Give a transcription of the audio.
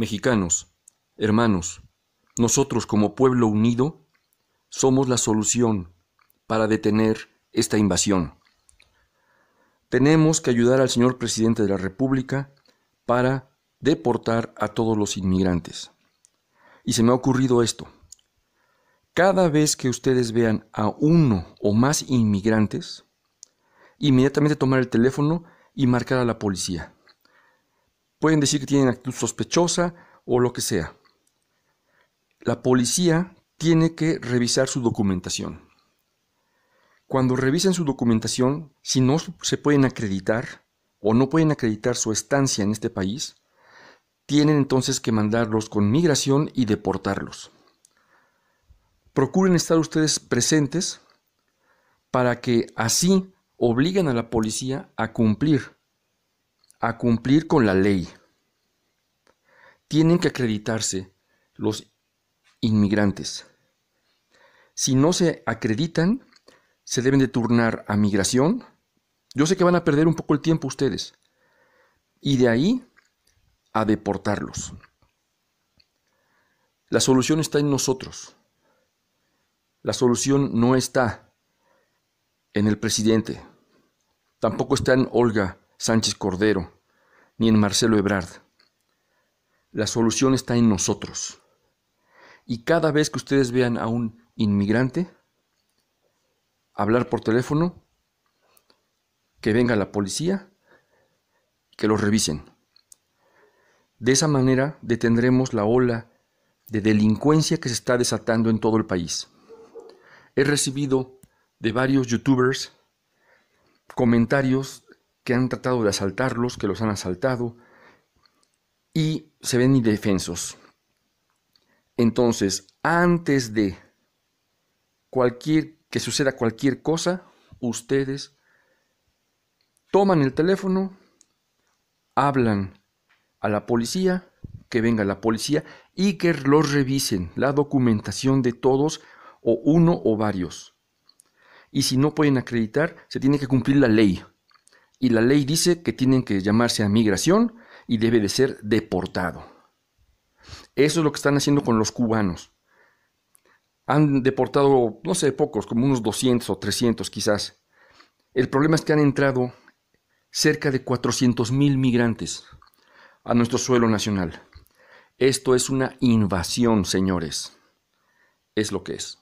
Mexicanos, hermanos, nosotros como pueblo unido somos la solución para detener esta invasión. Tenemos que ayudar al señor presidente de la República para deportar a todos los inmigrantes. Y se me ha ocurrido esto. Cada vez que ustedes vean a uno o más inmigrantes, inmediatamente tomar el teléfono y marcar a la policía. Pueden decir que tienen actitud sospechosa o lo que sea. La policía tiene que revisar su documentación. Cuando revisen su documentación, si no se pueden acreditar o no pueden acreditar su estancia en este país, tienen entonces que mandarlos con migración y deportarlos. Procuren estar ustedes presentes para que así obliguen a la policía a cumplir, a cumplir con la ley tienen que acreditarse los inmigrantes. Si no se acreditan, se deben de turnar a migración. Yo sé que van a perder un poco el tiempo ustedes. Y de ahí a deportarlos. La solución está en nosotros. La solución no está en el presidente. Tampoco está en Olga Sánchez Cordero ni en Marcelo Ebrard. La solución está en nosotros. Y cada vez que ustedes vean a un inmigrante hablar por teléfono, que venga la policía, que los revisen. De esa manera detendremos la ola de delincuencia que se está desatando en todo el país. He recibido de varios youtubers comentarios que han tratado de asaltarlos, que los han asaltado, y se ven indefensos. Entonces, antes de cualquier que suceda cualquier cosa, ustedes toman el teléfono, hablan a la policía, que venga la policía y que los revisen, la documentación de todos o uno o varios. Y si no pueden acreditar, se tiene que cumplir la ley. Y la ley dice que tienen que llamarse a migración y debe de ser deportado. Eso es lo que están haciendo con los cubanos. Han deportado, no sé, pocos, como unos 200 o 300 quizás. El problema es que han entrado cerca de 400 mil migrantes a nuestro suelo nacional. Esto es una invasión, señores. Es lo que es.